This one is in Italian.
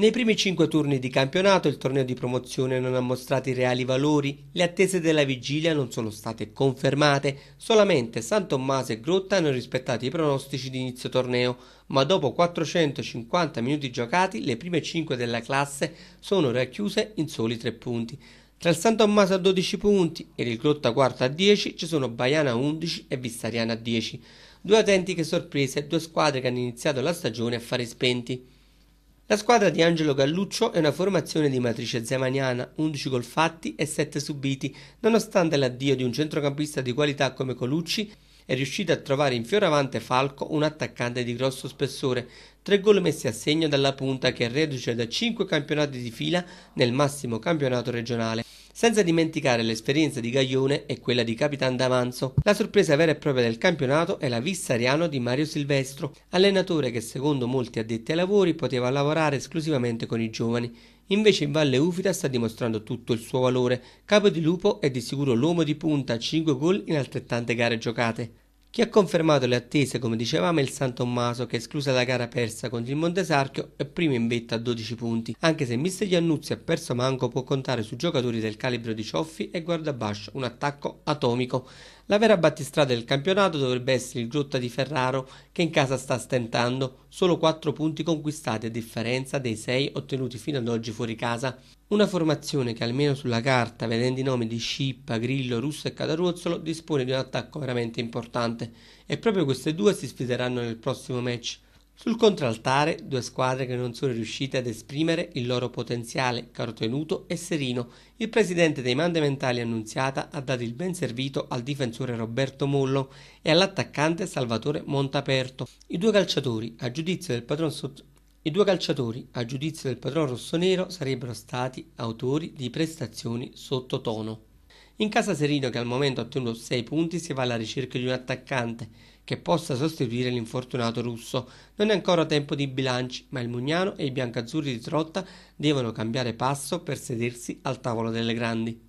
Nei primi cinque turni di campionato il torneo di promozione non ha mostrato i reali valori, le attese della vigilia non sono state confermate, solamente San Tommaso e Grotta hanno rispettato i pronostici di inizio torneo, ma dopo 450 minuti giocati le prime 5 della classe sono racchiuse in soli 3 punti. Tra il San Tommaso a 12 punti e il Grotta Quarta a 10 ci sono Baiana a 11 e Vissariana a 10. Due autentiche sorprese, due squadre che hanno iniziato la stagione a fare spenti. La squadra di Angelo Galluccio è una formazione di matrice zemaniana, 11 gol fatti e 7 subiti, nonostante l'addio di un centrocampista di qualità come Colucci, è riuscita a trovare in Fioravante Falco un attaccante di grosso spessore, tre gol messi a segno dalla punta che è reduce da 5 campionati di fila nel massimo campionato regionale senza dimenticare l'esperienza di Gaglione e quella di Capitan D'Avanzo. La sorpresa vera e propria del campionato è la Vissariano di Mario Silvestro, allenatore che secondo molti addetti ai lavori poteva lavorare esclusivamente con i giovani. Invece in Valle Ufita sta dimostrando tutto il suo valore. Capo di Lupo è di sicuro l'uomo di punta, 5 gol in altrettante gare giocate. Chi ha confermato le attese, come dicevamo, è il San Tommaso, che esclusa la gara persa contro il Montesarchio è primo in vetta a 12 punti, anche se Mister Iannuzzi ha perso manco può contare su giocatori del calibro di Cioffi e Guardabascio, un attacco atomico. La vera battistrada del campionato dovrebbe essere il Giotta di Ferraro che in casa sta stentando, solo 4 punti conquistati a differenza dei 6 ottenuti fino ad oggi fuori casa. Una formazione che almeno sulla carta, vedendo i nomi di Scippa, Grillo, Russo e Cataruzzolo, dispone di un attacco veramente importante e proprio queste due si sfideranno nel prossimo match. Sul contraltare due squadre che non sono riuscite ad esprimere il loro potenziale, Carotenuto e Serino. Il presidente dei Mandamentali Annunziata ha dato il ben servito al difensore Roberto Mollo e all'attaccante Salvatore Montaperto. I due calciatori, a giudizio del padron sotto i due calciatori, a giudizio del padron rossonero, sarebbero stati autori di prestazioni sottotono. In casa Serino, che al momento ha ottenuto 6 punti, si va alla ricerca di un attaccante che possa sostituire l'infortunato russo. Non è ancora tempo di bilanci, ma il Mugnano e i biancazzurri di Trotta devono cambiare passo per sedersi al tavolo delle grandi.